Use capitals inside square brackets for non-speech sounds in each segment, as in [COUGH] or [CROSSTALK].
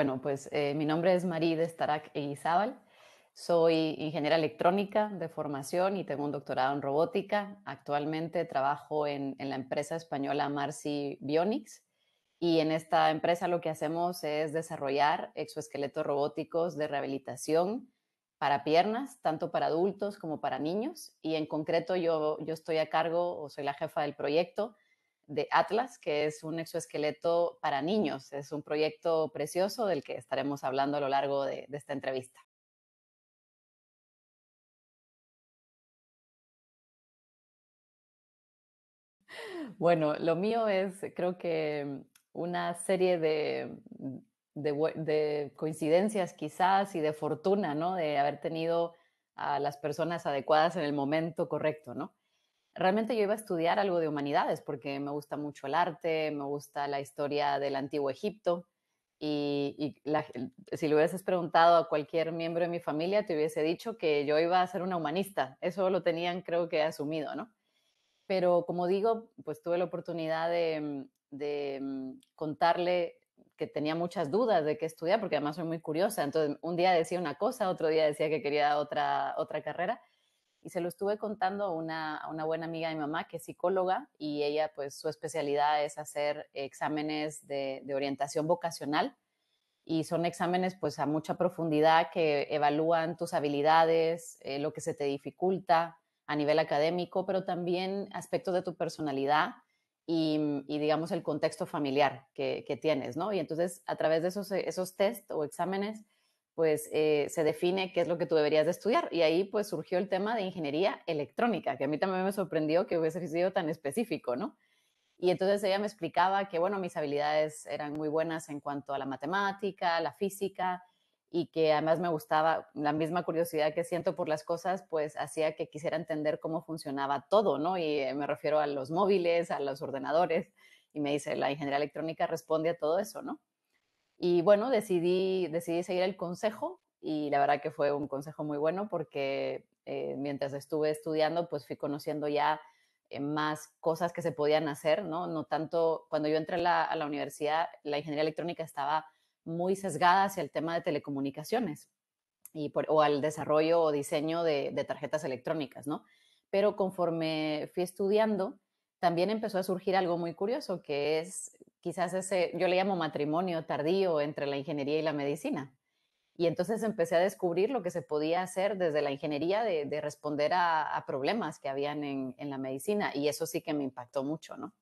Bueno, pues eh, mi nombre es Marí de Starak Eguizábal. Soy ingeniera electrónica de formación y tengo un doctorado en robótica. Actualmente trabajo en, la empresa española Marci Bionics y en esta empresa lo que hacemos es desarrollar exoesqueletos robóticos de rehabilitación para piernas, tanto para adultos como para niños. Y en concreto yo estoy a cargo o soy la jefa del proyecto de Atlas, que es un exoesqueleto para niños. Es un proyecto precioso del que estaremos hablando a lo largo de, esta entrevista. Bueno, lo mío es, creo que una serie de, coincidencias quizás y de fortuna, ¿no? De haber tenido a las personas adecuadas en el momento correcto, ¿no? realmente yo iba a estudiar algo de humanidades porque me gusta mucho el arte, me gusta la historia del antiguo Egipto. Y, si le hubieses preguntado a cualquier miembro de mi familia, te hubiese dicho que yo iba a ser una humanista. Eso lo tenían, creo que, asumido, ¿no? Pero como digo, pues tuve la oportunidad de, mm, mm, contarle que tenía muchas dudas de qué estudiar, porque además soy muy curiosa. Entonces, un día decía una cosa, otro día decía que quería otra, otra carrera. Y se lo estuve contando a una, buena amiga de mi mamá, que es psicóloga, y ella, pues, su especialidad es hacer exámenes de, orientación vocacional. Y son exámenes, pues, a mucha profundidad que evalúan tus habilidades, eh, lo que se te dificulta a nivel académico, pero también aspectos de tu personalidad. Y, mm, digamos el contexto familiar que, tienes, ¿no? Y entonces a través de esos, esos test o exámenes pues eh, se define qué es lo que tú deberías de estudiar. Y ahí pues surgió el tema de ingeniería electrónica, que a mí también me sorprendió que hubiese sido tan específico, ¿no? Y entonces ella me explicaba que, bueno, mis habilidades eran muy buenas en cuanto a la matemática, la física, y que además me gustaba la misma curiosidad que siento por las cosas, pues hacía que quisiera entender cómo funcionaba todo, ¿no? Y eh, me refiero a los móviles, a los ordenadores, y me dice, la ingeniería electrónica responde a todo eso, ¿no? Y bueno, decidí, decidí seguir el consejo y la verdad que fue un consejo muy bueno porque eh, mientras estuve estudiando, pues fui conociendo ya eh, más cosas que se podían hacer, ¿no? No tanto, cuando yo entré a la universidad, la ingeniería electrónica estaba muy sesgada hacia el tema de telecomunicaciones y o al desarrollo o diseño de tarjetas electrónicas, ¿no? Pero conforme fui estudiando, también empezó a surgir algo muy curioso, que es quizás ese, yo le llamo matrimonio tardío entre la ingeniería y la medicina. Y entonces empecé a descubrir lo que se podía hacer desde la ingeniería de, responder a, problemas que habían en, la medicina. Y eso sí que me impactó mucho, ¿no?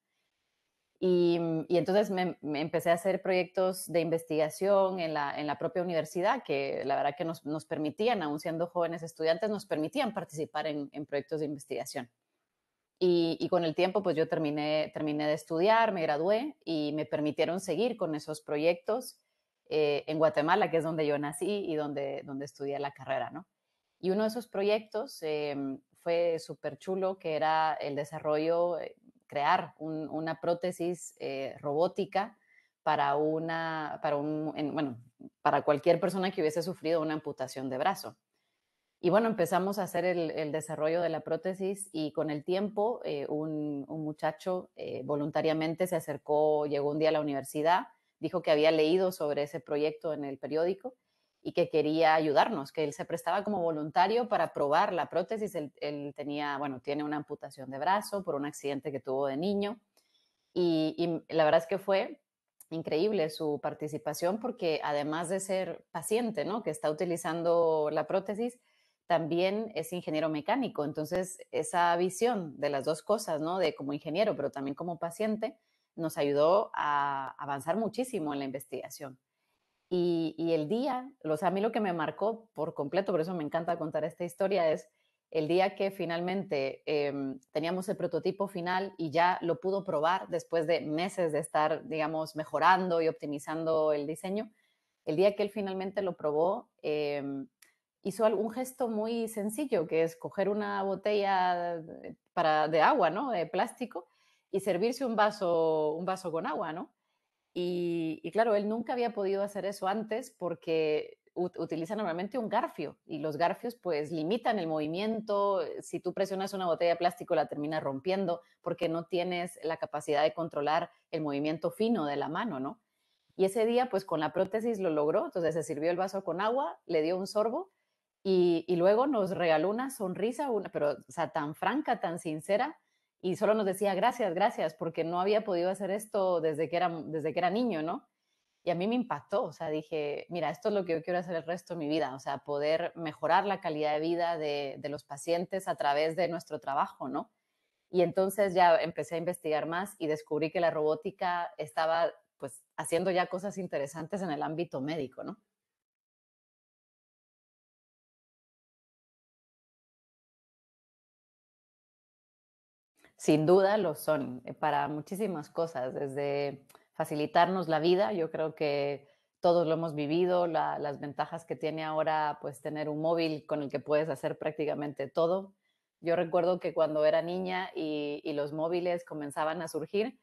Y, mm, entonces me, empecé a hacer proyectos de investigación en la, propia universidad, que la verdad que nos, permitían, aun siendo jóvenes estudiantes, nos permitían participar en proyectos de investigación. Y, con el tiempo, pues yo terminé, terminé de estudiar, me gradué y me permitieron seguir con esos proyectos eh, en Guatemala, que es donde yo nací y donde, donde estudié la carrera, ¿no? Y uno de esos proyectos em, fue súper chulo, que era el desarrollo, eh, crear una prótesis eh, robótica para una, para un, para cualquier persona que hubiese sufrido una amputación de brazo. Y bueno, empezamos a hacer el, desarrollo de la prótesis y con el tiempo eh, un, muchacho eh, voluntariamente se acercó, llegó un día a la universidad, dijo que había leído sobre ese proyecto en el periódico y que quería ayudarnos, que él se prestaba como voluntario para probar la prótesis. Él, tenía, bueno, tiene una amputación de brazo por un accidente que tuvo de niño y, y la verdad es que fue increíble su participación porque además de ser paciente, ¿no? Que está utilizando la prótesis, también es ingeniero mecánico. Entonces, esa visión de las dos cosas, ¿no? De como ingeniero, pero también como paciente, nos ayudó a avanzar muchísimo en la investigación. Y, el día, o sea, a mí lo que me marcó por completo, por eso me encanta contar esta historia, es el día que finalmente em, teníamos el prototipo final y ya lo pudo probar después de meses de estar, digamos, mejorando y optimizando el diseño, el día que él finalmente lo probó, eh, hizo algún gesto muy sencillo, que es coger una botella de agua, ¿no? De plástico y servirse un vaso, un vaso con agua, ¿no? Y, y claro, él nunca había podido hacer eso antes porque utiliza normalmente un garfio y los garfios pues limitan el movimiento. Eh, si tú presionas una botella de plástico la terminas rompiendo porque no tienes la capacidad de controlar el movimiento fino de la mano, ¿no? Y ese día pues con la prótesis lo logró, entonces se sirvió el vaso con agua, le dio un sorbo y, luego nos regaló una sonrisa, una, pero sea, tan franca, tan sincera, y solo nos decía gracias, gracias, porque no había podido hacer esto desde que era, desde que era niño, ¿no? Y a mí me impactó, o sea, dije, mira, esto es lo que yo quiero hacer el resto de mi vida, o sea, poder mejorar la calidad de vida de, de los pacientes a través de nuestro trabajo, ¿no? Y entonces ya empecé a investigar más y descubrí que la robótica estaba, pues, haciendo ya cosas interesantes en el ámbito médico, ¿no? Sin duda lo son, eh, para muchísimas cosas, desde facilitarnos la vida, yo creo que todos lo hemos vivido, las ventajas que tiene ahora pues tener un móvil con el que puedes hacer prácticamente todo. Yo recuerdo que cuando era niña y los móviles comenzaban a surgir,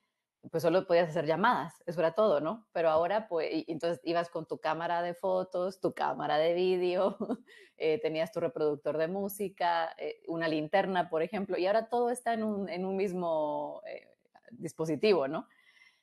pues solo podías hacer llamadas, eso era todo, ¿no? Pero ahora, pues, entonces ibas con tu cámara de fotos, tu cámara de vídeo, [LAUGHS] eh, tenías tu reproductor de música, eh, una linterna, por ejemplo, y ahora todo está en un, en un mismo eh, dispositivo, ¿no?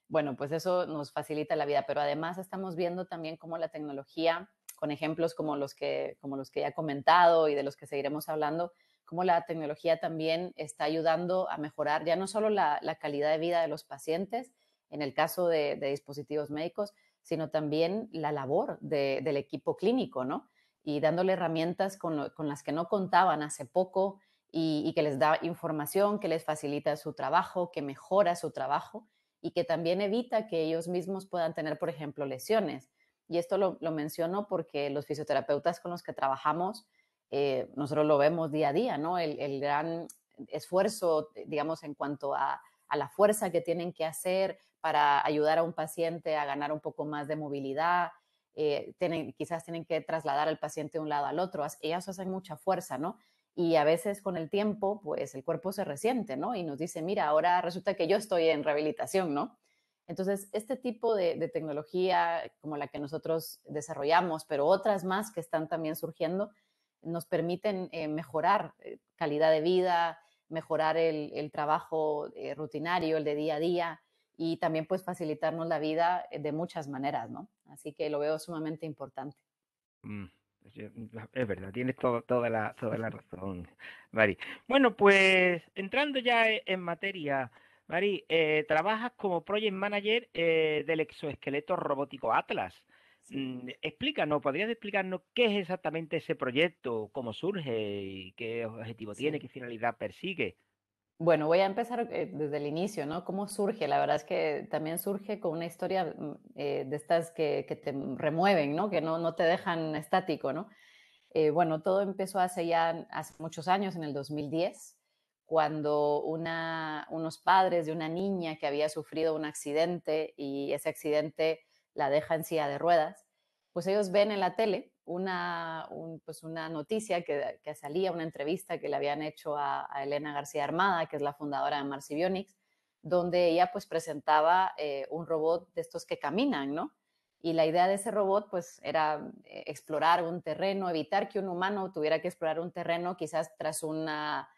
Bueno, pues eso nos facilita la vida, pero además estamos viendo también cómo la tecnología, con ejemplos como los que, como los que ya he comentado y de los que seguiremos hablando, cómo la tecnología también está ayudando a mejorar ya no solo la, calidad de vida de los pacientes, en el caso de, dispositivos médicos, sino también la labor del equipo clínico, ¿no? Y dándole herramientas con, las que no contaban hace poco y, que les da información, que les facilita su trabajo, que mejora su trabajo y que también evita que ellos mismos puedan tener, por ejemplo, lesiones. Y esto lo menciono porque los fisioterapeutas con los que trabajamos, eh, nosotros lo vemos día a día, ¿no? El, gran esfuerzo, eh, digamos, en cuanto a, a, la fuerza que tienen que hacer para ayudar a un paciente a ganar un poco más de movilidad, eh, tienen, quizás tienen que trasladar al paciente de un lado al otro, ellas hacen mucha fuerza, ¿no? Y a veces con el tiempo, pues el cuerpo se resiente, ¿no? Y nos dice, mira, ahora resulta que yo estoy en rehabilitación, ¿no? Entonces, este tipo de tecnología como la que nosotros desarrollamos, pero otras más que están también surgiendo, nos permiten eh, mejorar eh, calidad de vida, mejorar el, trabajo eh, rutinario, el de día a día y también pues facilitarnos la vida de muchas maneras, ¿no? Así que lo veo sumamente importante. Mm, es verdad, tienes toda, la, toda la razón, Mari. Bueno, pues entrando ya e, en materia, Mari, trabajas como Project Manager del exoesqueleto robótico Atlas. Mm, explícanos, ¿podrías explicarnos qué es exactamente ese proyecto, cómo surge y qué objetivo tiene, qué finalidad persigue? Bueno, voy a empezar eh, desde el inicio, ¿no? ¿Cómo surge? La verdad es que también surge con una historia mm, eh, de estas que, te remueven, ¿no? Que no, te dejan estático, ¿no? Eh, bueno, todo empezó hace ya hace muchos años, en el 2010, cuando unos padres de una niña que había sufrido un accidente y ese accidente la deja en silla de ruedas, pues ellos ven en la tele una, pues una noticia que, salía, una entrevista que le habían hecho a, Elena García Armada, que es la fundadora de Bionics, donde ella pues presentaba eh, un robot de estos que caminan, ¿no? Y la idea de ese robot pues era eh, explorar un terreno, evitar que un humano tuviera que explorar un terreno quizás tras una,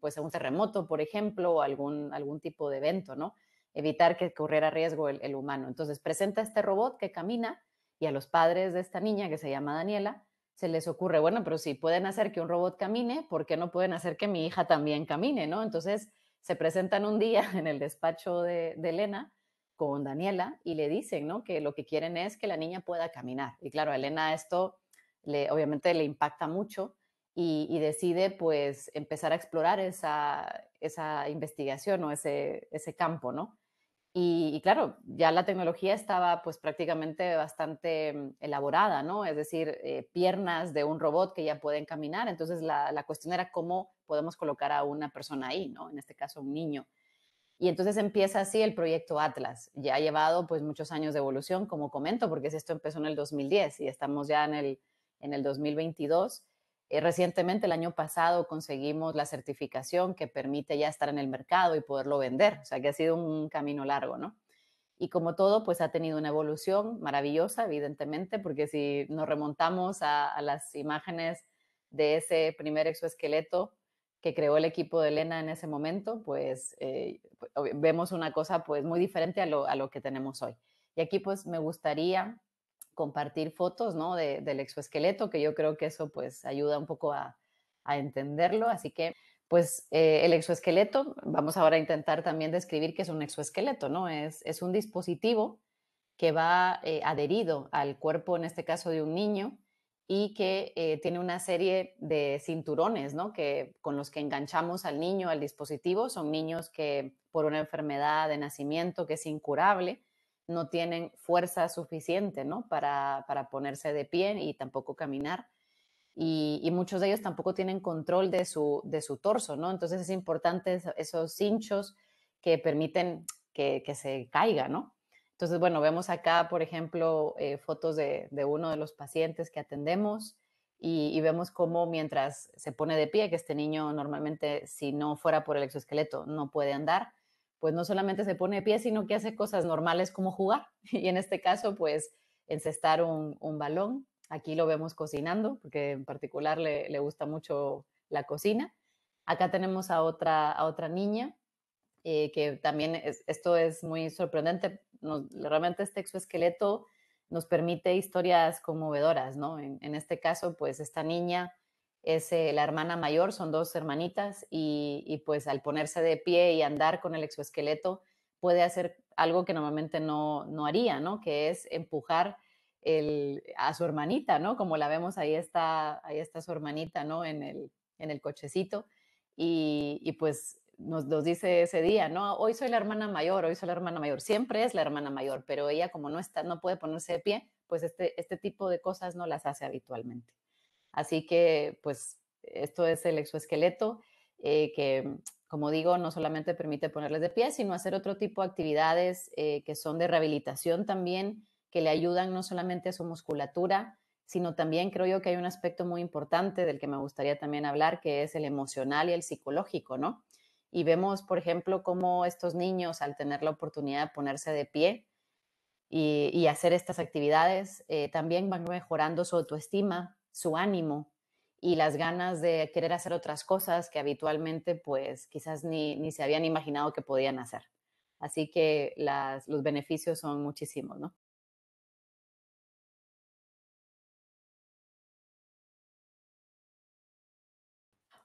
pues un terremoto, por ejemplo, o algún, algún tipo de evento, ¿no? evitar que corriera riesgo el, humano. Entonces presenta este robot que camina y a los padres de esta niña que se llama Daniela se les ocurre, bueno, pero si pueden hacer que un robot camine, ¿por qué no pueden hacer que mi hija también camine? ¿no? Entonces se presentan un día [LAUGHS] en el despacho de, Elena con Daniela y le dicen ¿no? que lo que quieren es que la niña pueda caminar. Y claro, a Elena esto le, obviamente le impacta mucho y, decide pues empezar a explorar esa, esa investigación o ese, ese campo, ¿no? Y, claro, ya la tecnología estaba pues prácticamente bastante mm, elaborada, ¿no? Es decir, eh, piernas de un robot que ya pueden caminar. Entonces la, cuestión era cómo podemos colocar a una persona ahí, ¿no? En este caso, un niño. Y entonces empieza así el proyecto Atlas. Ya ha llevado pues muchos años de evolución, como comento, porque esto empezó en el 2010 y estamos ya en el, en el 2022. Eh, recientemente, el año pasado, conseguimos la certificación que permite ya estar en el mercado y poderlo vender. O sea, que ha sido un camino largo, ¿no? Y como todo, pues ha tenido una evolución maravillosa, evidentemente, porque si nos remontamos a, las imágenes de ese primer exoesqueleto que creó el equipo de Elena en ese momento, pues, eh, pues vemos una cosa pues muy diferente a lo, a lo que tenemos hoy. Y aquí pues me gustaría compartir fotos, ¿no? del exoesqueleto, que yo creo que eso pues ayuda un poco a, entenderlo. Así que pues eh, el exoesqueleto, vamos ahora a intentar también describir qué es un exoesqueleto, ¿no? Es, es un dispositivo que va eh, adherido al cuerpo, en este caso de un niño, y que eh, tiene una serie de cinturones, ¿no? Que con los que enganchamos al niño, al dispositivo, son niños que por una enfermedad de nacimiento que es incurable, no tienen fuerza suficiente, Para, ponerse de pie y tampoco caminar. Y, muchos de ellos tampoco tienen control de su, de su torso, ¿no? Entonces es importante esos cinchos que permiten que, se caiga, ¿no? Entonces, bueno, vemos acá, por ejemplo, eh, fotos de, uno de los pacientes que atendemos y, y, vemos cómo mientras se pone de pie, que este niño normalmente, si no fuera por el exoesqueleto, no puede andar, pues no solamente se pone de pie, sino que hace cosas normales como jugar. [LAUGHS] Y en este caso, pues encestar un, un balón. Aquí lo vemos cocinando, porque en particular le, gusta mucho la cocina. Acá tenemos a otra, a otra niña, eh, que también esto es muy sorprendente. realmente este exoesqueleto nos permite historias conmovedoras, ¿no? en este caso, pues esta niña es eh, la hermana mayor, son dos hermanitas y, pues al ponerse de pie y andar con el exoesqueleto puede hacer algo que normalmente no, no haría, ¿no? Que es empujar a su hermanita, ¿no? Como la vemos, ahí está, ahí está su hermanita, ¿no? En el, en el cochecito y, pues nos, nos, dice ese día, ¿no? Hoy soy la hermana mayor, hoy soy la hermana mayor, siempre es la hermana mayor, pero ella como no, está, no puede ponerse de pie, pues este, este tipo de cosas no las hace habitualmente. Así que, pues, esto es el exoesqueleto, eh, que, mm, como digo, no solamente permite ponerles de pie, sino hacer otro tipo de actividades eh, que son de rehabilitación también, que le ayudan no solamente a su musculatura, sino también creo yo que hay un aspecto muy importante del que me gustaría también hablar, que es el emocional y el psicológico, ¿no? Y vemos, por ejemplo, cómo estos niños, al tener la oportunidad de ponerse de pie y, hacer estas actividades, eh, también van mejorando su autoestima, su ánimo y las ganas de querer hacer otras cosas que habitualmente pues quizás ni, ni se habían imaginado que podían hacer. Así que los beneficios son muchísimos, ¿no?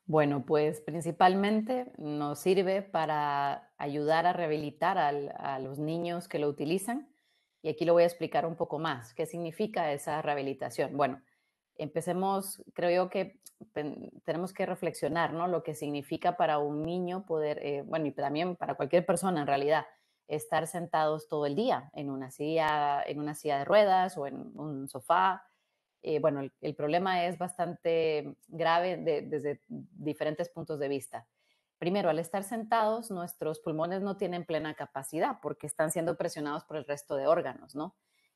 Bueno, pues principalmente nos sirve para ayudar a rehabilitar a los niños que lo utilizan. Y aquí lo voy a explicar un poco más. ¿Qué significa esa rehabilitación? Bueno, empecemos, creo yo que tenemos que reflexionar, ¿no? Lo que significa para un niño poder, eh, bueno, y también para cualquier persona en realidad, estar sentados todo el día en una silla, en una silla de ruedas o en un sofá. Eh, bueno, el, problema es bastante grave desde diferentes puntos de vista. Primero, al estar sentados, nuestros pulmones no tienen plena capacidad porque están siendo presionados por el resto de órganos, ¿no?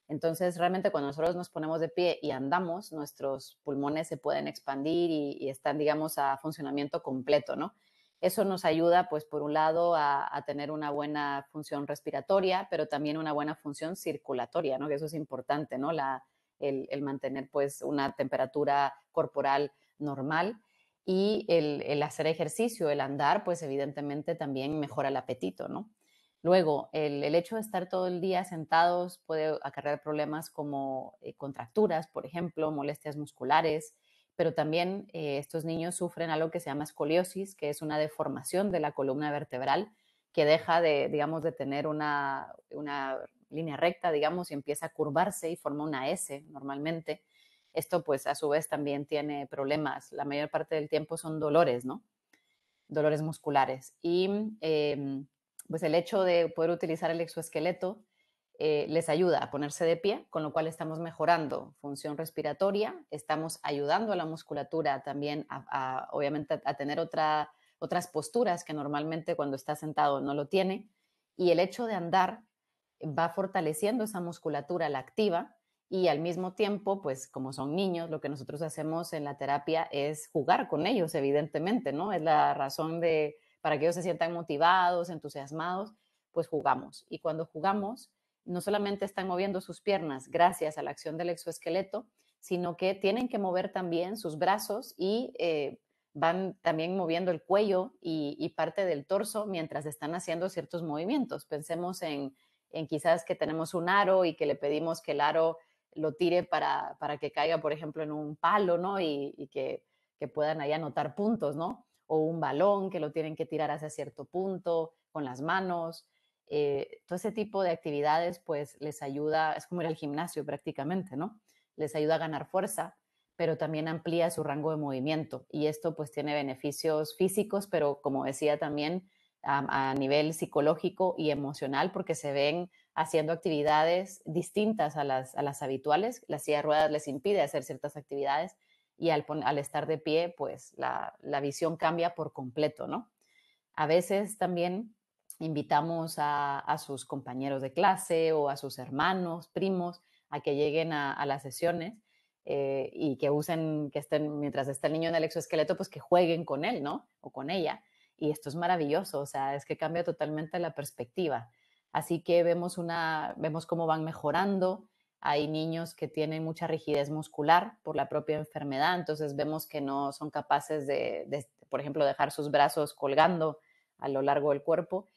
Entonces, realmente cuando nosotros nos ponemos de pie y andamos, nuestros pulmones se pueden expandir y, están, digamos, a funcionamiento completo, ¿no? Eso nos ayuda, pues, por un lado, a, tener una buena función respiratoria, pero también una buena función circulatoria, ¿no? Que eso es importante, ¿no? el, mantener, pues, una temperatura corporal normal y el hacer ejercicio, el andar, pues, evidentemente también mejora el apetito, ¿no? Luego, el, hecho de estar todo el día sentados puede acarrear problemas como eh, contracturas, por ejemplo, molestias musculares, pero también eh, estos niños sufren algo que se llama escoliosis, que es una deformación de la columna vertebral que deja de, digamos, de tener una, línea recta, digamos, y empieza a curvarse y forma una S normalmente. Esto, pues, a su vez también tiene problemas. La mayor parte del tiempo son dolores, ¿no? Dolores musculares. Y... Em, pues el hecho de poder utilizar el exoesqueleto eh, les ayuda a ponerse de pie, con lo cual estamos mejorando función respiratoria, estamos ayudando a la musculatura también a, obviamente, a tener otra, otras posturas que normalmente cuando está sentado no lo tiene, y el hecho de andar va fortaleciendo esa musculatura, la activa, y al mismo tiempo, pues como son niños, lo que nosotros hacemos en la terapia es jugar con ellos, evidentemente, ¿no? Es la razón de para que ellos se sientan motivados, entusiasmados, pues jugamos. Y cuando jugamos, no solamente están moviendo sus piernas gracias a la acción del exoesqueleto, sino que tienen que mover también sus brazos y eh, van también moviendo el cuello y, parte del torso mientras están haciendo ciertos movimientos. Pensemos en, quizás que tenemos un aro y que le pedimos que el aro lo tire para, que caiga, por ejemplo, en un palo, ¿no? Y, que, que, puedan ahí anotar puntos, ¿no? o un balón que lo tienen que tirar hacia cierto punto con las manos. Eh, todo ese tipo de actividades pues les ayuda, es como ir al gimnasio prácticamente, ¿no? Les ayuda a ganar fuerza, pero también amplía su rango de movimiento y esto pues tiene beneficios físicos, pero como decía también a, nivel psicológico y emocional porque se ven haciendo actividades distintas a las, a las habituales. La silla de ruedas les impide hacer ciertas actividades y al, estar de pie, pues la, visión cambia por completo, ¿no? A veces también invitamos a, sus compañeros de clase o a sus hermanos, primos, a que lleguen a, las sesiones eh, y que usen, que estén, mientras está el niño en el exoesqueleto, pues que jueguen con él, ¿no? O con ella. Y esto es maravilloso, o sea, es que cambia totalmente la perspectiva. Así que vemos, una, vemos cómo van mejorando, hay niños que tienen mucha rigidez muscular por la propia enfermedad, entonces vemos que no son capaces de, por ejemplo, dejar sus brazos colgando a lo largo del cuerpo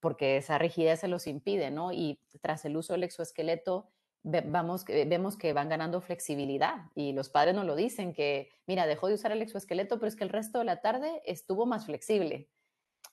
porque esa rigidez se los impide, ¿no? Y tras el uso del exoesqueleto, vamos, eh, vemos que van ganando flexibilidad y los padres nos lo dicen que, mira, dejó de usar el exoesqueleto, pero es que el resto de la tarde estuvo más flexible.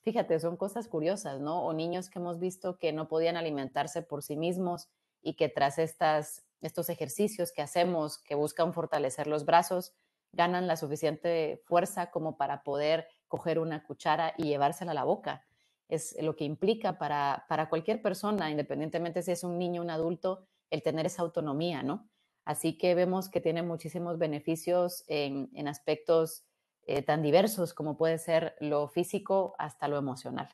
Fíjate, son cosas curiosas, ¿no? O niños que hemos visto que no podían alimentarse por sí mismos y que tras estas, estos ejercicios que hacemos, que buscan fortalecer los brazos, ganan la suficiente fuerza como para poder coger una cuchara y llevársela a la boca. Es lo que implica para, cualquier persona, independientemente si es un niño o un adulto, el tener esa autonomía, ¿no? Así que vemos que tiene muchísimos beneficios en, aspectos eh, tan diversos como puede ser lo físico hasta lo emocional.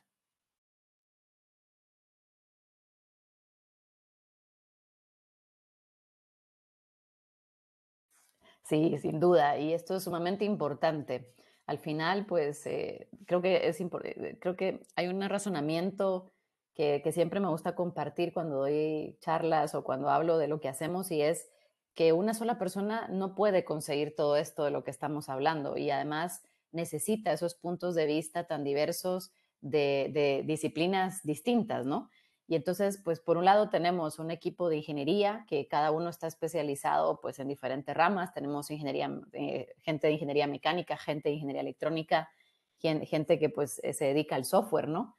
Sí, sin duda, y esto es sumamente importante. Al final, pues eh, creo, que es eh, creo que hay un razonamiento que, siempre me gusta compartir cuando doy charlas o cuando hablo de lo que hacemos y es que una sola persona no puede conseguir todo esto de lo que estamos hablando y además necesita esos puntos de vista tan diversos de disciplinas distintas, ¿no? Y entonces, pues por un lado tenemos un equipo de ingeniería que cada uno está especializado pues en diferentes ramas. Tenemos eh, gente de ingeniería mecánica, gente de ingeniería electrónica, gente que pues eh, se dedica al software, ¿no?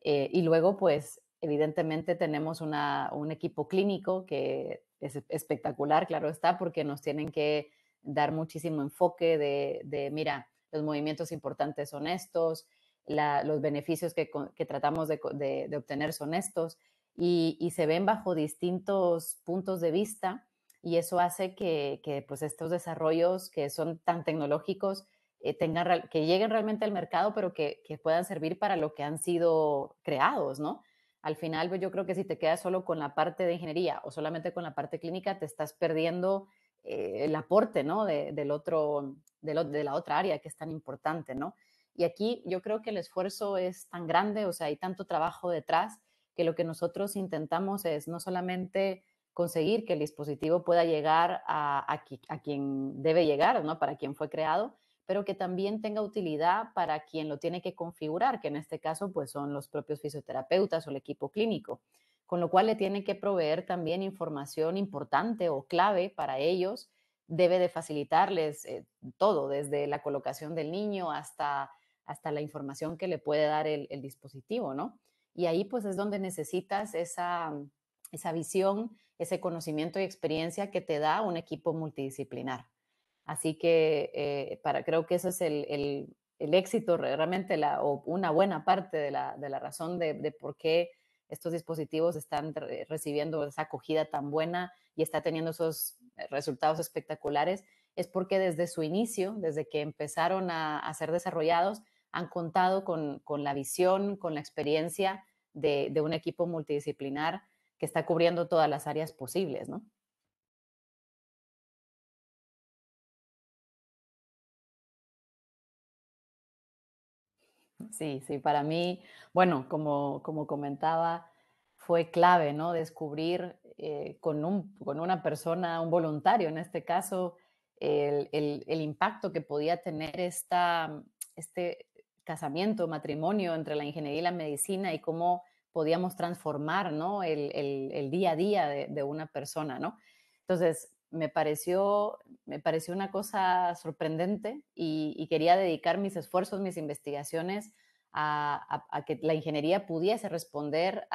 Eh, y luego pues evidentemente tenemos una, un equipo clínico que es espectacular, claro está, porque nos tienen que dar muchísimo enfoque de, de mira, los movimientos importantes son estos, los beneficios que, tratamos de, obtener son estos y, se ven bajo distintos puntos de vista y eso hace que, pues estos desarrollos que son tan tecnológicos eh, tengan, que lleguen realmente al mercado, pero que, puedan servir para lo que han sido creados, ¿no? Al final, pues, yo creo que si te quedas solo con la parte de ingeniería o solamente con la parte clínica, te estás perdiendo eh, el aporte, ¿no? De, del otro, de la otra área que es tan importante, ¿no? Y aquí yo creo que el esfuerzo es tan grande, o sea, hay tanto trabajo detrás que lo que nosotros intentamos es no solamente conseguir que el dispositivo pueda llegar a, a, quien debe llegar, ¿no? Para quien fue creado, pero que también tenga utilidad para quien lo tiene que configurar, que en este caso pues son los propios fisioterapeutas o el equipo clínico, con lo cual le tiene que proveer también información importante o clave para ellos, debe de facilitarles eh, todo, desde la colocación del niño hasta hasta la información que le puede dar el, dispositivo, ¿no? Y ahí pues es donde necesitas esa, visión, ese conocimiento y experiencia que te da un equipo multidisciplinar. Así que eh, para, creo que ese es el, éxito realmente la, o una buena parte de la, razón de, por qué estos dispositivos están recibiendo esa acogida tan buena y está teniendo esos eh, resultados espectaculares, es porque desde su inicio, desde que empezaron a ser desarrollados, han contado con, la visión, con la experiencia de, un equipo multidisciplinar que está cubriendo todas las áreas posibles, ¿no? Sí, sí, para mí, bueno, como, como comentaba, fue clave, ¿no? Descubrir eh, con, una persona, un voluntario en este caso, el, el impacto que podía tener esta, este, casamiento, matrimonio entre la ingeniería y la medicina y cómo podíamos transformar el, día a día de, una persona. ¿no? Entonces, me pareció, me pareció una cosa sorprendente y, quería dedicar mis esfuerzos, mis investigaciones a, que la ingeniería pudiese responder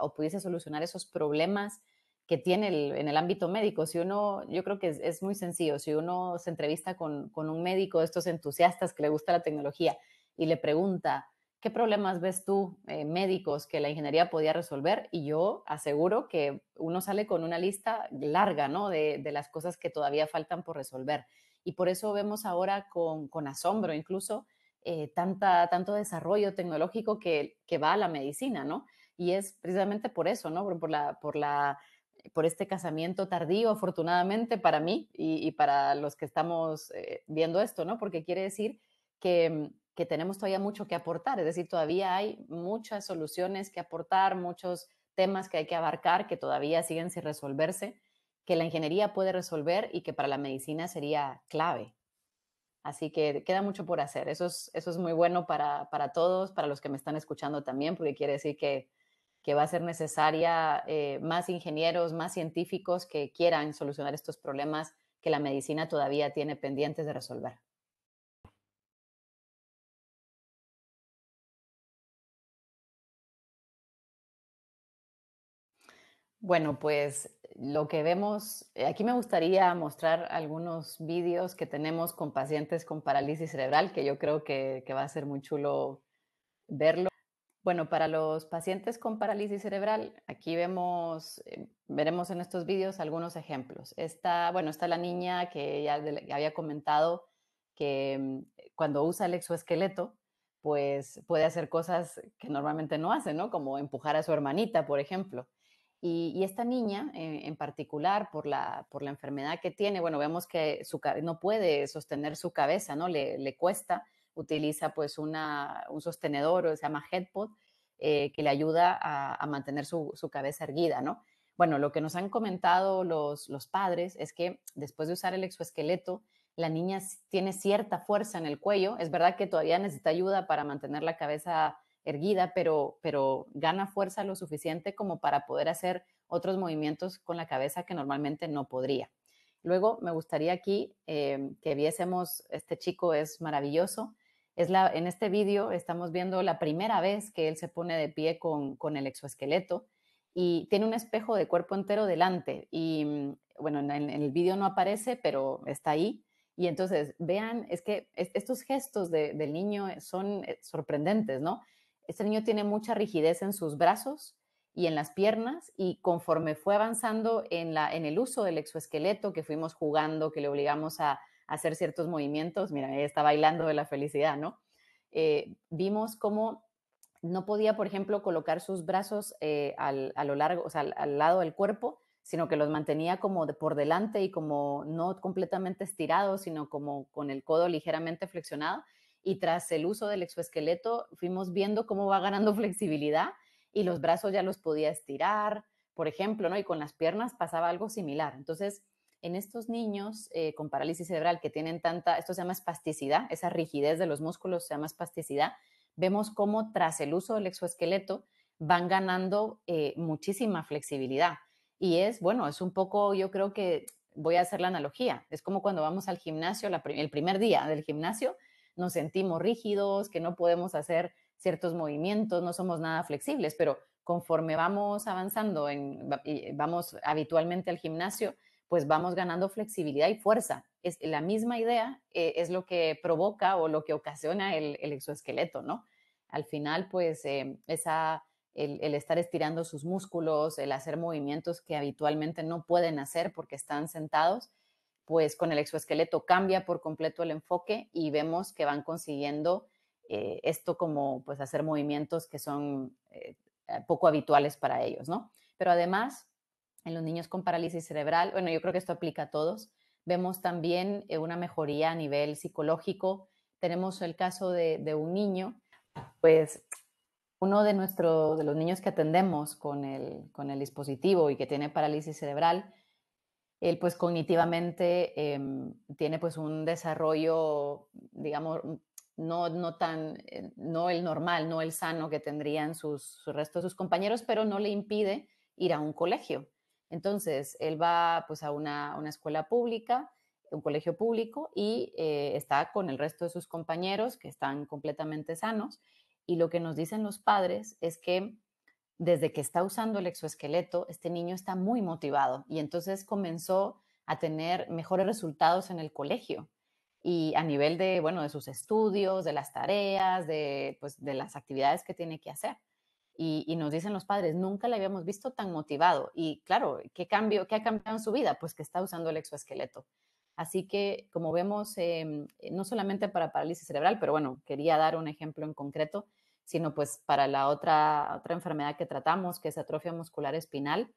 o pudiese solucionar esos problemas que tiene en el ámbito médico. Si uno, yo creo que es, muy sencillo, si uno se entrevista con, con, un médico, estos entusiastas que le gusta la tecnología, y le pregunta, ¿qué problemas ves tú eh, médicos que la ingeniería podía resolver? Y yo aseguro que uno sale con una lista larga, ¿no? De, las cosas que todavía faltan por resolver. Y por eso vemos ahora con, asombro incluso eh, tanta, tanto desarrollo tecnológico que, va a la medicina, ¿no? Y es precisamente por eso, ¿no? Por, la, por, la, por este casamiento tardío, afortunadamente para mí y, para los que estamos eh, viendo esto, ¿no? Porque quiere decir que mm, que tenemos todavía mucho que aportar, es decir, todavía hay muchas soluciones que aportar, muchos temas que hay que abarcar que todavía siguen sin resolverse, que la ingeniería puede resolver y que para la medicina sería clave. Así que queda mucho por hacer. Eso es, eso es muy bueno para, todos, para los que me están escuchando también, porque quiere decir que, va a ser necesaria eh, más ingenieros, más científicos que quieran solucionar estos problemas que la medicina todavía tiene pendientes de resolver. Bueno, pues lo que vemos, eh, aquí me gustaría mostrar algunos vídeos que tenemos con pacientes con parálisis cerebral, que yo creo que, va a ser muy chulo verlo. Bueno, para los pacientes con parálisis cerebral, aquí vemos, eh, veremos en estos vídeos algunos ejemplos. Está, bueno, está la niña que ya había comentado que mm, cuando usa el exoesqueleto, pues puede hacer cosas que normalmente no hace, ¿no? Como empujar a su hermanita, por ejemplo. Y, esta niña, eh, en particular, por la, por la enfermedad que tiene, bueno, vemos que no puede sostener su cabeza, ¿no? Le, le cuesta, utiliza pues una, un sostenedor, o se llama headpod, eh, que le ayuda a, mantener su, cabeza erguida, ¿no? Bueno, lo que nos han comentado los, los padres es que después de usar el exoesqueleto, la niña tiene cierta fuerza en el cuello. Es verdad que todavía necesita ayuda para mantener la cabeza erguida, pero, pero gana fuerza lo suficiente como para poder hacer otros movimientos con la cabeza que normalmente no podría. Luego me gustaría aquí eh, que viésemos, este chico es maravilloso. Es la, en este vídeo estamos viendo la primera vez que él se pone de pie con, con el exoesqueleto y tiene un espejo de cuerpo entero delante. Y mm, bueno, en, el vídeo no aparece, pero está ahí. Y entonces, vean, es que estos gestos de, del niño son eh, sorprendentes, ¿no? Este niño tiene mucha rigidez en sus brazos y en las piernas y conforme fue avanzando en, el uso del exoesqueleto que fuimos jugando, que le obligamos a, hacer ciertos movimientos, mira, ella está bailando de la felicidad, ¿no? Eh, vimos cómo no podía, por ejemplo, colocar sus brazos eh, al, a lo largo, al, lado del cuerpo, sino que los mantenía como por delante y como no completamente estirados, sino como con el codo ligeramente flexionado y tras el uso del exoesqueleto fuimos viendo cómo va ganando [LAUGHS] flexibilidad y los brazos ya los podía estirar, por ejemplo, ¿no? Y con las piernas pasaba algo similar. Entonces, en estos niños eh, con parálisis cerebral que tienen tanta, esto se llama espasticidad, esa rigidez de los músculos se llama espasticidad, vemos cómo tras el uso del exoesqueleto van ganando eh, muchísima flexibilidad. Y es, bueno, es un poco, yo creo que voy a hacer la analogía, es como cuando vamos al gimnasio, el primer día del gimnasio, nos sentimos rígidos, que no podemos hacer ciertos movimientos, no somos nada flexibles, pero conforme vamos avanzando y vamos habitualmente al gimnasio, pues vamos ganando flexibilidad y fuerza. Es la misma idea eh, es lo que provoca o lo que ocasiona el, exoesqueleto, ¿no? Al final, pues eh, esa, el, estar estirando sus músculos, el hacer movimientos que habitualmente no pueden hacer porque están sentados, pues con el exoesqueleto cambia por completo el enfoque y vemos que van consiguiendo eh, esto como pues hacer movimientos que son eh, eh, poco habituales para ellos, ¿no? Pero además, en los niños con parálisis cerebral, bueno, yo creo que esto aplica a todos, vemos también una mejoría a nivel psicológico. Tenemos el caso de, un niño, pues uno de, nuestro, de los niños que atendemos con el, con el dispositivo y que tiene parálisis cerebral, él pues cognitivamente em, tiene pues un desarrollo, digamos, mm, no, no tan, eh, no el normal, no el sano que tendrían sus, su resto de sus compañeros, pero no le impide ir a un colegio. Entonces, él va pues a una, escuela pública, un colegio público, y eh, está con el resto de sus compañeros que están completamente sanos. Y lo que nos dicen los padres es que desde que está usando el exoesqueleto, este niño está muy motivado y entonces comenzó a tener mejores resultados en el colegio y a nivel de, bueno, de sus estudios, de las tareas, de, pues, las actividades que tiene que hacer. Y, nos dicen los padres, nunca le habíamos visto tan motivado. Y claro, ¿qué, cambio, ¿qué ha cambiado en su vida? Pues que está usando el exoesqueleto. Así que, como vemos, em, no solamente para parálisis cerebral, pero bueno, quería dar un ejemplo en concreto sino pues para la otra, otra enfermedad que tratamos, que es atrofia muscular espinal,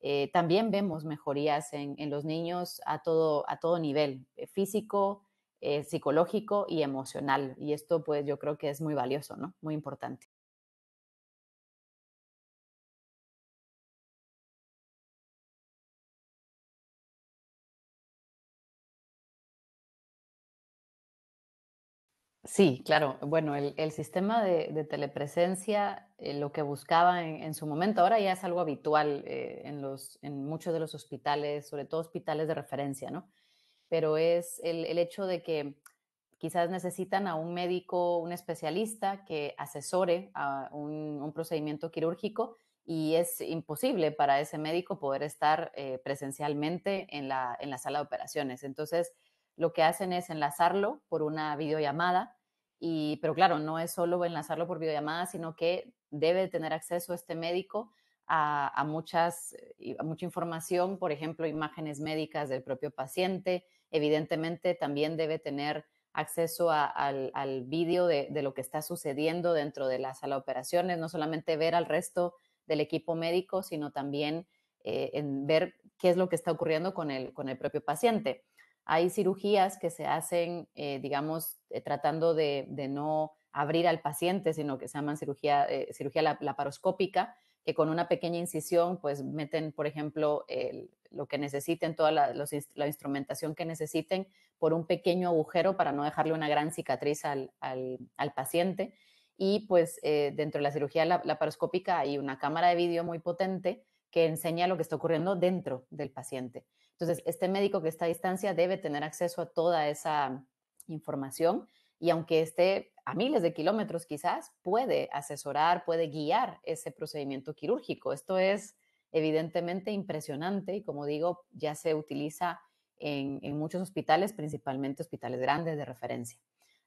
eh, también vemos mejorías en, los niños a todo, a todo nivel, eh, físico, eh, psicológico y emocional. Y esto pues yo creo que es muy valioso, ¿no? Muy importante. Sí, claro. Bueno, el, sistema de, telepresencia, eh, lo que buscaba en, su momento, ahora ya es algo habitual eh, en, muchos de los hospitales, sobre todo hospitales de referencia, ¿no? Pero es el, hecho de que quizás necesitan a un médico, un especialista que asesore a un, procedimiento quirúrgico y es imposible para ese médico poder estar eh, presencialmente en la, en la sala de operaciones. Entonces, lo que hacen es enlazarlo por una videollamada y, pero claro, no es solo enlazarlo por videollamada, sino que debe tener acceso este médico a, muchas, eh, mucha información, por ejemplo, imágenes médicas del propio paciente. Evidentemente, también debe tener acceso al, al vídeo de, lo que está sucediendo dentro de la sala de operaciones, no solamente ver al resto del equipo médico, sino también eh, en ver qué es lo que está ocurriendo con el propio paciente. Hay cirugías que se hacen, eh, digamos, eh, tratando de, no abrir al paciente, sino que se llaman cirugía, eh, laparoscópica, que con una pequeña incisión, pues meten, por ejemplo, lo que necesiten, toda la, instrumentación que necesiten por un pequeño agujero para no dejarle una gran cicatriz al, paciente. Y pues dentro de la cirugía laparoscópica hay una cámara de vídeo muy potente que enseña lo que está ocurriendo dentro del paciente. Entonces, este médico que está a distancia debe tener acceso a toda esa información y aunque esté a miles de kilómetros quizás, puede asesorar, puede guiar ese procedimiento quirúrgico. Esto es evidentemente impresionante y como digo, ya se utiliza en, muchos hospitales, principalmente hospitales grandes de referencia.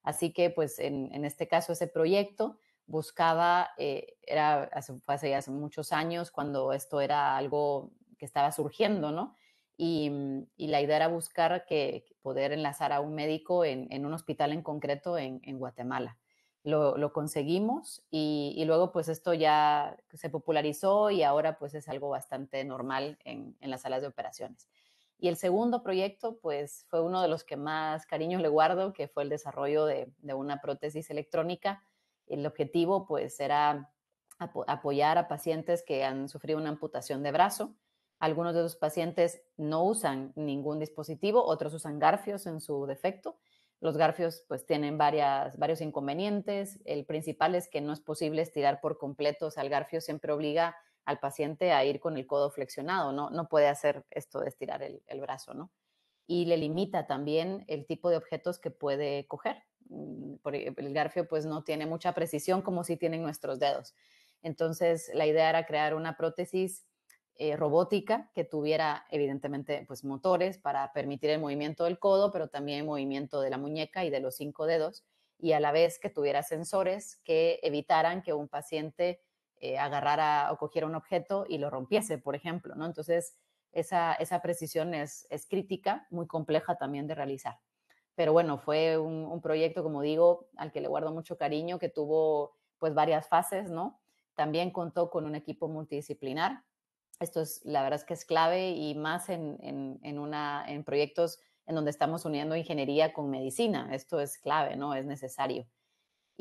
Así que pues en, este caso ese proyecto buscaba, eh, era hace muchos años cuando esto era algo que estaba surgiendo, ¿no? Mm, y, la idea era buscar que poder enlazar a un médico en, un hospital en concreto en, Guatemala. Lo, conseguimos y, luego pues esto ya se popularizó y ahora pues es algo bastante normal en, las salas de operaciones. Y el segundo proyecto pues fue uno de los que más cariño le guardo, que fue el desarrollo de, una prótesis electrónica. El objetivo pues era apoyar a pacientes que han sufrido una amputación de brazo algunos de los pacientes no usan ningún dispositivo, otros usan garfios en su defecto. Los garfios pues tienen varias, varios inconvenientes. El principal es que no es posible estirar por completo. O sea, el garfio siempre obliga al paciente a ir con el codo flexionado. No, no puede hacer esto de estirar el, el brazo, ¿no? Y le limita también el tipo de objetos que puede coger. Mm, e, el garfio pues no tiene mucha precisión como si tienen nuestros dedos. Entonces la idea era crear una prótesis eh, robótica que tuviera evidentemente pues motores para permitir el movimiento del codo, pero también el movimiento de la muñeca y de los cinco dedos y a la vez que tuviera sensores que evitaran que un paciente eh, agarrara o cogiera un objeto y lo rompiese, por ejemplo, ¿no? Entonces, esa, esa precisión es, crítica, muy compleja también de realizar. Pero bueno, fue un, un, proyecto, como digo, al que le guardo mucho cariño, que tuvo pues varias fases, ¿no? También contó con un equipo multidisciplinar esto es, la verdad es que es clave y más en, una, en proyectos en donde estamos uniendo ingeniería con medicina. Esto es clave, ¿no? Es necesario.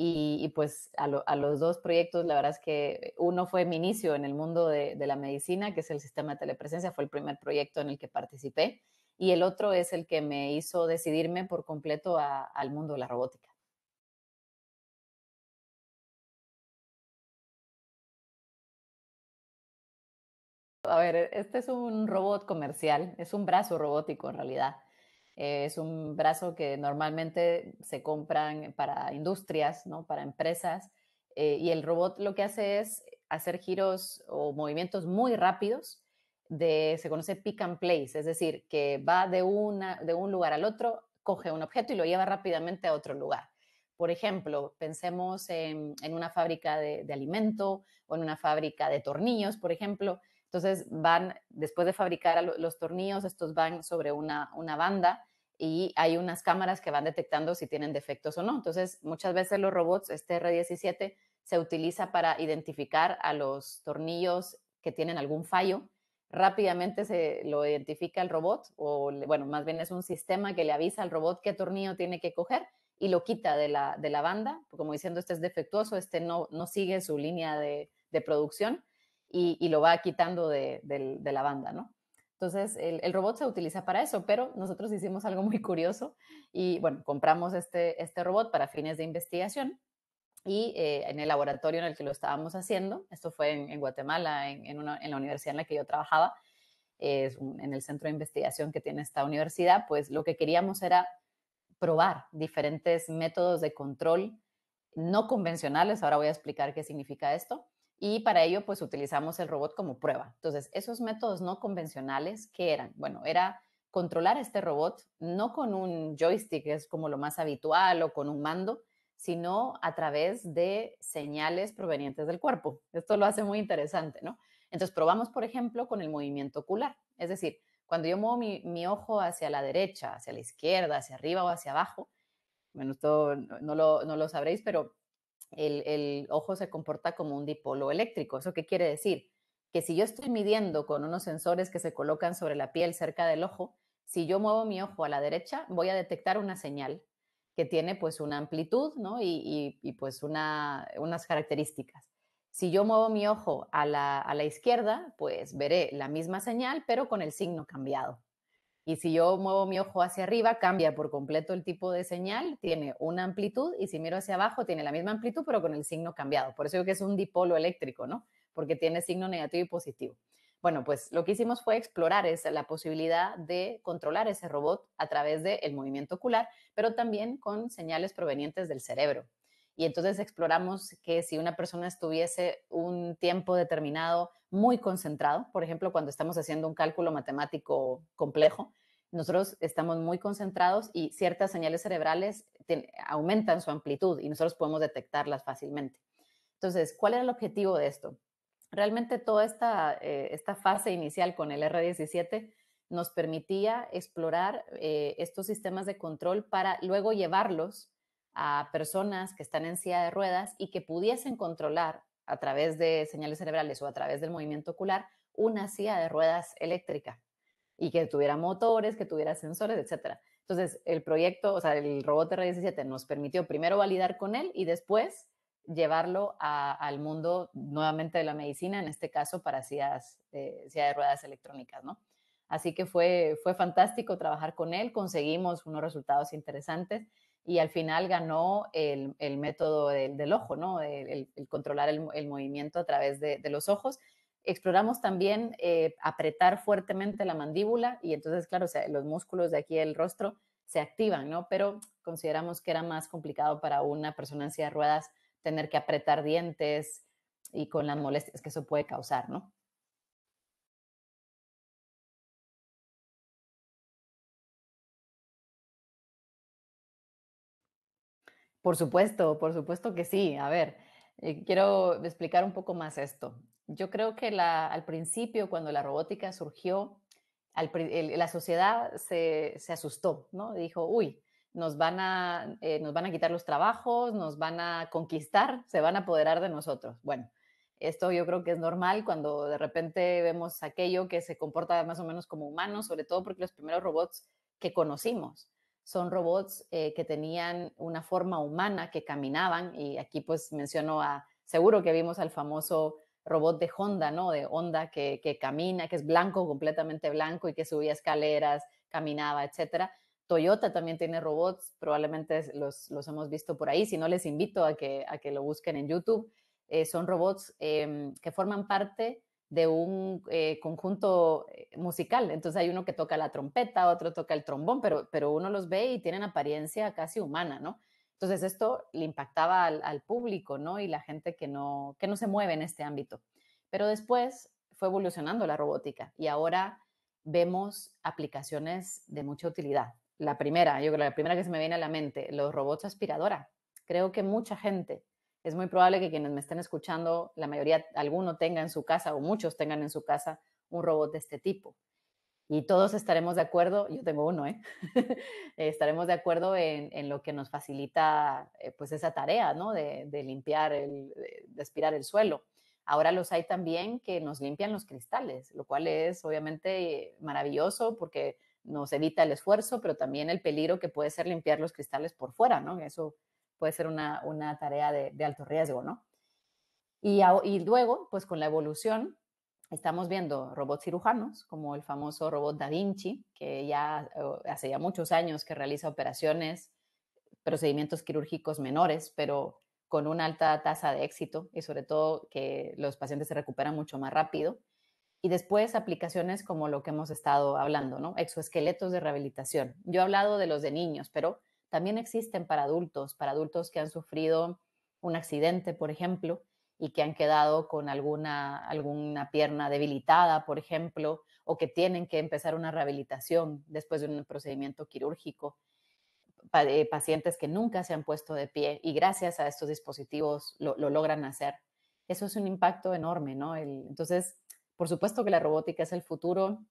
Y, pues a, los dos proyectos, la verdad es que uno fue mi inicio en el mundo de, la medicina, que es el sistema de telepresencia, fue el primer proyecto en el que participé. Y el otro es el que me hizo decidirme por completo al mundo de la robótica. a ver, e, este es un robot comercial, es un brazo robótico en realidad. Eh, es un brazo que normalmente se compran para industrias, ¿no? para empresas, eh, y el robot lo que hace es hacer giros o movimientos muy rápidos de, se conoce pick and place, es decir, que va de, una, de un lugar al otro, coge un objeto y lo lleva rápidamente a otro lugar. Por ejemplo, pensemos en, una fábrica de, alimento o en una fábrica de tornillos, por ejemplo. Entonces van, después de fabricar los tornillos, estos van sobre una, banda y hay unas cámaras que van detectando si tienen defectos o no. Entonces, muchas veces los robots, este R17, se utiliza para identificar a los tornillos que tienen algún fallo. Rápidamente se lo identifica el robot, o bueno, más bien es un sistema que le avisa al robot qué tornillo tiene que coger y lo quita de la, de la banda, como diciendo este es defectuoso, este no, no sigue su línea de, de producción y, lo va quitando de, la banda, ¿no? Entonces, el, robot se utiliza para eso, pero nosotros hicimos algo muy curioso y, bueno, compramos este, este robot para fines de investigación y eh, en el laboratorio en el que lo estábamos haciendo, esto fue en, Guatemala, en, la universidad en la que yo trabajaba, en el centro de investigación que tiene esta universidad, pues lo que queríamos era probar diferentes métodos de control no convencionales, ahora voy a explicar qué significa esto, y para ello pues utilizamos el robot como prueba. Entonces, esos métodos no convencionales, ¿qué eran? Bueno, era controlar este robot no con un joystick, que es como lo más habitual, o con un mando, sino a través de señales provenientes del cuerpo. Esto lo hace muy interesante, ¿no? Entonces, probamos, por ejemplo, con el movimiento ocular, es decir, cuando yo muevo mi, ojo hacia la derecha, hacia la izquierda, hacia arriba o hacia abajo, bueno, esto no lo sabréis, pero el, ojo se comporta como un dipolo eléctrico. ¿Eso qué quiere decir? Que si yo estoy midiendo con unos sensores que se colocan sobre la piel cerca del ojo, si yo muevo mi ojo a la derecha, voy a detectar una señal que tiene pues una amplitud y, pues unas características. Si yo muevo mi ojo a la, a la, izquierda, pues veré la misma señal, pero con el signo cambiado. Y si yo muevo mi ojo hacia arriba, cambia por completo el tipo de señal, tiene una amplitud, y si miro hacia abajo, tiene la misma amplitud, pero con el signo cambiado. Por eso digo que es un dipolo eléctrico, ¿no? Porque tiene signo negativo y positivo. Bueno, pues lo que hicimos fue explorar esa, la posibilidad de controlar ese robot a través del movimiento ocular, pero también con señales provenientes del cerebro, y entonces exploramos que si una persona estuviese un tiempo determinado muy concentrado, por ejemplo, cuando estamos haciendo un cálculo matemático complejo, nosotros estamos muy concentrados y ciertas señales cerebrales aumentan su amplitud y nosotros podemos detectarlas fácilmente. Entonces, ¿cuál era el objetivo de esto? Realmente toda esta, eh, fase inicial con el R17 nos permitía explorar eh, estos sistemas de control para luego llevarlos a personas que están en silla de ruedas y que pudiesen controlar a través de señales cerebrales o a través del movimiento ocular una silla de ruedas eléctrica y que tuviera motores, que tuviera sensores, etcétera. Entonces, el proyecto, o sea, el robot R17 nos permitió primero validar con él y después llevarlo al mundo nuevamente de la medicina, en este caso para sillas, eh, de ruedas electrónicas, ¿no? Así que fue, fue fantástico trabajar con él, conseguimos unos resultados interesantes y al final ganó el, método del, ojo, ¿no? el, controlar el, movimiento a través de, los ojos. Exploramos también eh, apretar fuertemente la mandíbula y entonces, claro, o los músculos de aquí del rostro se activan, ¿no? Pero consideramos que era más complicado para una persona en silla de ruedas tener que apretar dientes y con las molestias que eso puede causar, ¿no? Por supuesto, por supuesto que sí. A ver, eh, quiero explicar un poco más esto. Yo creo que al principio, cuando la robótica surgió, la sociedad se, asustó, ¿no? Dijo, uy, nos van, a, eh, nos van a quitar los trabajos, nos van a conquistar, se van a apoderar de nosotros. Bueno, esto yo creo que es normal cuando de repente vemos aquello que se comporta más o menos como humano, sobre todo porque los primeros robots que conocimos son robots eh, que tenían una forma humana, que caminaban, y aquí pues menciono a, seguro que vimos al famoso robot de Honda, ¿no? De Honda que, que camina, que es blanco, completamente blanco y que subía escaleras, caminaba, etcétera. Toyota también tiene robots, probablemente los, los, hemos visto por ahí, si no les invito a que, a que lo busquen en YouTube. Eh, son robots em, que forman parte de un eh, conjunto eh, musical. Entonces hay uno que toca la trompeta, otro toca el trombón, pero, pero uno los ve y tienen apariencia casi humana, ¿no? Entonces esto le impactaba al, público, ¿no? Y la gente que no, que no se mueve en este ámbito. Pero después fue evolucionando la robótica y ahora vemos aplicaciones de mucha utilidad. La primera, yo creo, la primera que se me viene a la mente, los robots aspiradora. Creo que mucha gente es muy probable que quienes me estén escuchando, la mayoría, alguno tenga en su casa o muchos tengan en su casa un robot de este tipo. Y todos estaremos de acuerdo, yo tengo uno, ¿eh? [LAUGHS] estaremos de acuerdo en, lo que nos facilita eh, pues esa tarea, ¿no? De, limpiar, el, de aspirar el suelo. Ahora los hay también que nos limpian los cristales, lo cual es obviamente maravilloso porque nos evita el esfuerzo, pero también el peligro que puede ser limpiar los cristales por fuera, ¿no? Eso puede ser una, tarea de, alto riesgo, ¿no? Y, y luego, pues con la evolución, estamos viendo robots cirujanos, como el famoso robot Da Vinci, que ya hace ya muchos años que realiza operaciones, procedimientos quirúrgicos menores, pero con una alta tasa de éxito y sobre todo que los pacientes se recuperan mucho más rápido. Y después aplicaciones como lo que hemos estado hablando, ¿no? Exoesqueletos de rehabilitación. Yo he hablado de los de niños, pero también existen para adultos, para adultos que han sufrido un accidente, por ejemplo, y que han quedado con alguna, alguna pierna debilitada, por ejemplo, o que tienen que empezar una rehabilitación después de un procedimiento quirúrgico. Eh, pacientes que nunca se han puesto de pie y gracias a estos dispositivos lo, logran hacer. Eso es un impacto enorme, ¿no? entonces, por supuesto que la robótica es el futuro,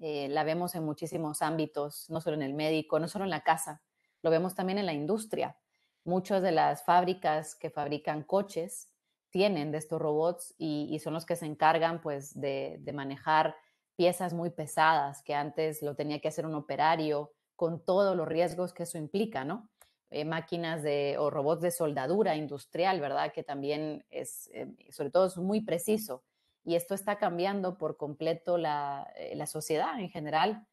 eh, la vemos en muchísimos ámbitos, no solo en el médico, no solo en la casa, lo vemos también en la industria. Muchas de las fábricas que fabrican coches tienen de estos robots y, son los que se encargan pues de, manejar piezas muy pesadas que antes lo tenía que hacer un operario con todos los riesgos que eso implica, ¿no? Eh, máquinas de, o robots de soldadura industrial, ¿verdad? Que también es, eh, sobre todo, es muy preciso. Y esto está cambiando por completo la, eh, la sociedad en general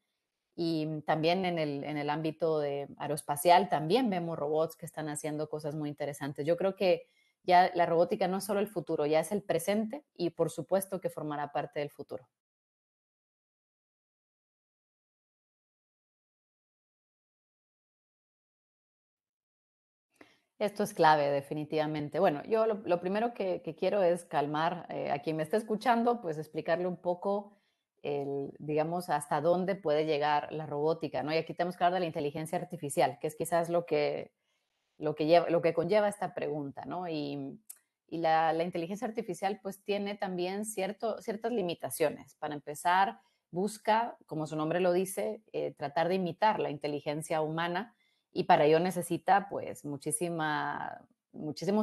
y también en el, en el ámbito de aeroespacial también vemos robots que están haciendo cosas muy interesantes. Yo creo que ya la robótica no es solo el futuro, ya es el presente y por supuesto que formará parte del futuro. Esto es clave, definitivamente. Bueno, yo lo, primero que, quiero es calmar eh, a quien me está escuchando, pues explicarle un poco digamos, hasta dónde puede llegar la robótica, ¿no? Y aquí tenemos que hablar de la inteligencia artificial, que es quizás lo que, lo que, lleva, lo que conlleva esta pregunta, ¿no? Y, la, inteligencia artificial pues tiene también cierto, ciertas limitaciones. Para empezar, busca, como su nombre lo dice, eh, tratar de imitar la inteligencia humana y para ello necesita pues muchísimos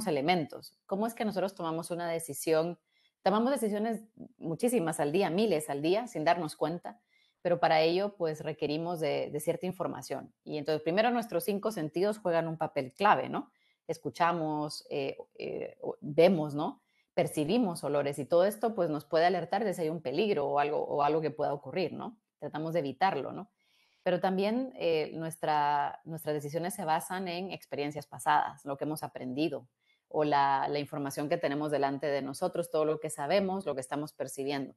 elementos. ¿Cómo es que nosotros tomamos una decisión Tomamos decisiones muchísimas al día, miles al día, sin darnos cuenta, pero para ello pues requerimos de, cierta información. Y entonces primero nuestros cinco sentidos juegan un papel clave, ¿no? Escuchamos, eh, eh, vemos, ¿no? Percibimos olores y todo esto pues nos puede alertar de si hay un peligro o algo, o algo que pueda ocurrir, ¿no? Tratamos de evitarlo, ¿no? pero también eh, nuestras decisiones se basan en experiencias pasadas, lo que hemos aprendido, o la, información que tenemos delante de nosotros, todo lo que sabemos, lo que estamos percibiendo.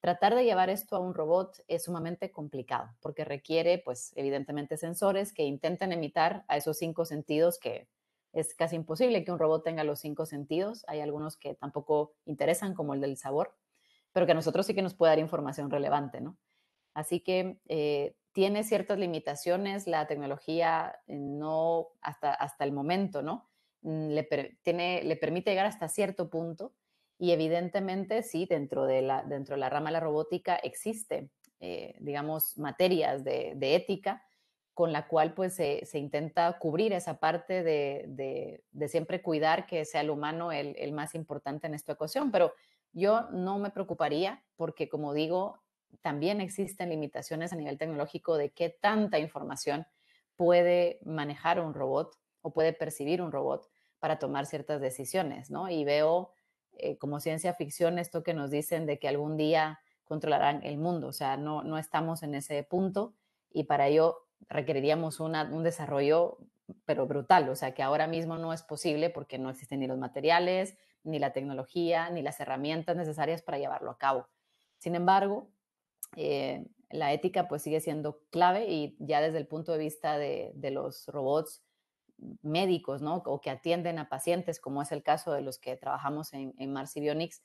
Tratar de llevar esto a un robot es sumamente complicado porque requiere, pues, evidentemente sensores que intenten imitar a esos cinco sentidos que es casi imposible que un robot tenga los cinco sentidos. Hay algunos que tampoco interesan, como el del sabor, pero que a nosotros sí que nos puede dar información relevante, ¿no? Así que eh, tiene ciertas limitaciones la tecnología, eh, no hasta, hasta el momento, ¿no? Mm, le, permite llegar hasta cierto punto y evidentemente sí, dentro de la, dentro de la rama de la robótica existe, eh, digamos, materias de, ética con la cual pues se, intenta cubrir esa parte de, siempre cuidar que sea el humano el, el más importante en esta ecuación, pero yo no me preocuparía porque como digo, también existen limitaciones a nivel tecnológico de qué tanta información puede manejar un robot o puede percibir un robot para tomar ciertas decisiones, ¿no? Y veo eh, como ciencia ficción esto que nos dicen de que algún día controlarán el mundo, o sea, no, no estamos en ese punto y para ello requeriríamos un desarrollo, pero brutal, o sea, que ahora mismo no es posible porque no existen ni los materiales, ni la tecnología, ni las herramientas necesarias para llevarlo a cabo. Sin embargo, eh, la ética pues sigue siendo clave y ya desde el punto de vista de, de los robots, médicos, ¿no? O que atienden a pacientes, como es el caso de los que trabajamos en, en Bionics.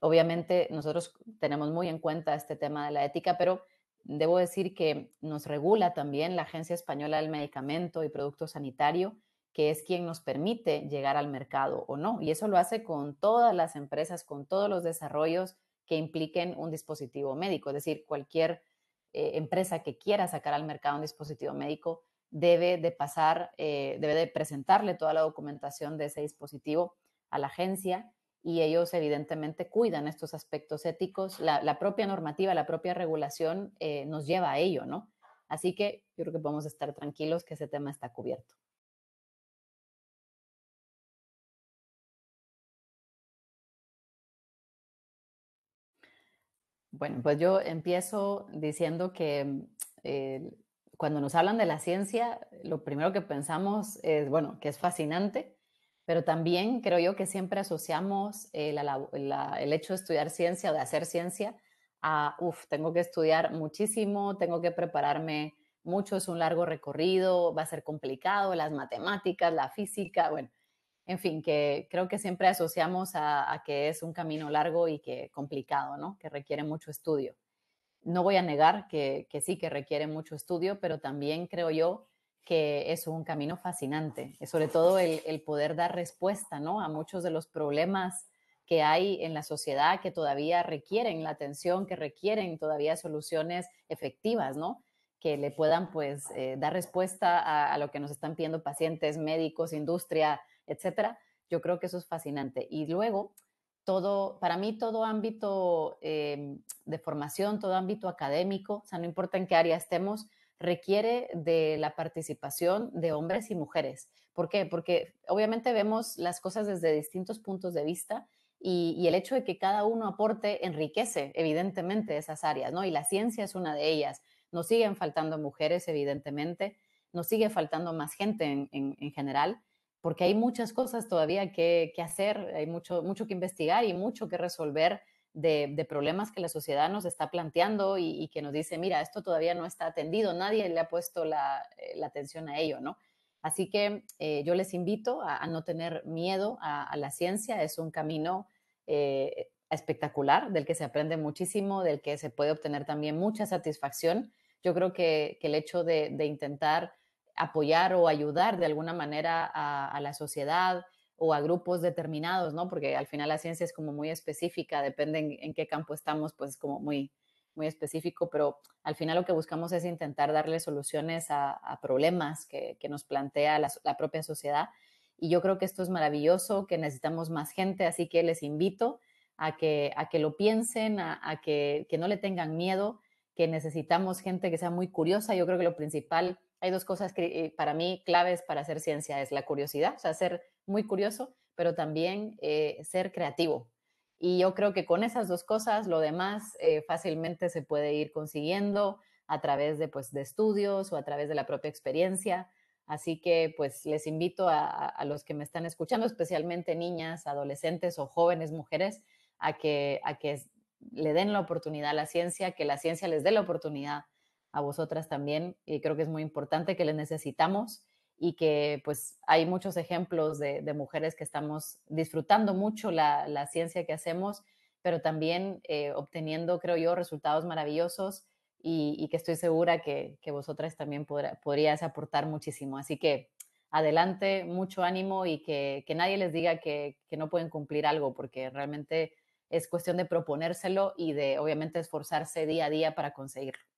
Obviamente nosotros tenemos muy en cuenta este tema de la ética, pero debo decir que nos regula también la Agencia Española del Medicamento y Producto Sanitario, que es quien nos permite llegar al mercado o no. Y eso lo hace con todas las empresas, con todos los desarrollos que impliquen un dispositivo médico. Es decir, cualquier eh, empresa que quiera sacar al mercado un dispositivo médico debe de pasar, eh, debe de presentarle toda la documentación de ese dispositivo a la agencia y ellos evidentemente cuidan estos aspectos éticos. La, propia normativa, la propia regulación eh, nos lleva a ello, ¿no? Así que yo creo que podemos estar tranquilos que ese tema está cubierto. Bueno, pues yo empiezo diciendo que eh, cuando nos hablan de la ciencia, lo primero que pensamos es, bueno, que es fascinante, pero también creo yo que siempre asociamos el, hecho de estudiar ciencia o de hacer ciencia a, uff, tengo que estudiar muchísimo, tengo que prepararme mucho, es un largo recorrido, va a ser complicado, las matemáticas, la física, bueno, en fin, que creo que siempre asociamos a, que es un camino largo y que complicado, ¿no? Que requiere mucho estudio no voy a negar que, sí, que requiere mucho estudio, pero también creo yo que es un camino fascinante, eh, sobre todo el, poder dar respuesta ¿no? a muchos de los problemas que hay en la sociedad que todavía requieren la atención, que requieren todavía soluciones efectivas, ¿no? que le puedan pues eh, dar respuesta a, lo que nos están pidiendo pacientes, médicos, industria, etcétera. Yo creo que eso es fascinante. Y luego, para mí todo ámbito eh, de formación, todo ámbito académico, o sea, no importa en qué área estemos, requiere de la participación de hombres y mujeres. ¿Por qué? Porque obviamente vemos las cosas desde distintos puntos de vista y, el hecho de que cada uno aporte enriquece evidentemente esas áreas, ¿no? Y la ciencia es una de ellas. Nos siguen faltando mujeres, evidentemente, nos sigue faltando más gente en general, porque hay muchas cosas todavía que, hacer, hay mucho, mucho que investigar y mucho que resolver de, problemas que la sociedad nos está planteando y, que nos dice, mira, esto todavía no está atendido, nadie le ha puesto la, eh, atención a ello, ¿no? Así que eh, yo les invito a, no tener miedo a, la ciencia, es un camino eh, espectacular del que se aprende muchísimo, del que se puede obtener también mucha satisfacción. Yo creo que, el hecho de, de intentar apoyar o ayudar de alguna manera a, la sociedad o a grupos determinados, ¿no? Porque al final la ciencia es como muy específica, depende en, qué campo estamos, pues como muy, muy específico, pero al final lo que buscamos es intentar darle soluciones a, problemas que, nos plantea la, propia sociedad. Y yo creo que esto es maravilloso, que necesitamos más gente, así que les invito a que, a que lo piensen, a, que, que, no le tengan miedo, que necesitamos gente que sea muy curiosa. Yo creo que lo principal hay dos cosas que eh, para mí claves para hacer ciencia, es la curiosidad, o sea, ser muy curioso, pero también eh, ser creativo. Y yo creo que con esas dos cosas, lo demás eh, fácilmente se puede ir consiguiendo a través de, pues, de estudios o a través de la propia experiencia. Así que pues les invito a, los que me están escuchando, especialmente niñas, adolescentes o jóvenes mujeres, a que, a que le den la oportunidad a la ciencia, que la ciencia les dé la oportunidad a vosotras también. Y eh, creo que es muy importante que les necesitamos y que pues hay muchos ejemplos de, mujeres que estamos disfrutando mucho la, ciencia que hacemos, pero también eh, obteniendo, creo yo, resultados maravillosos y, que estoy segura que, vosotras también podrá, podrías aportar muchísimo. Así que adelante, mucho ánimo y que, nadie les diga que, que no pueden cumplir algo, porque realmente es cuestión de proponérselo y de obviamente esforzarse día a día para conseguirlo.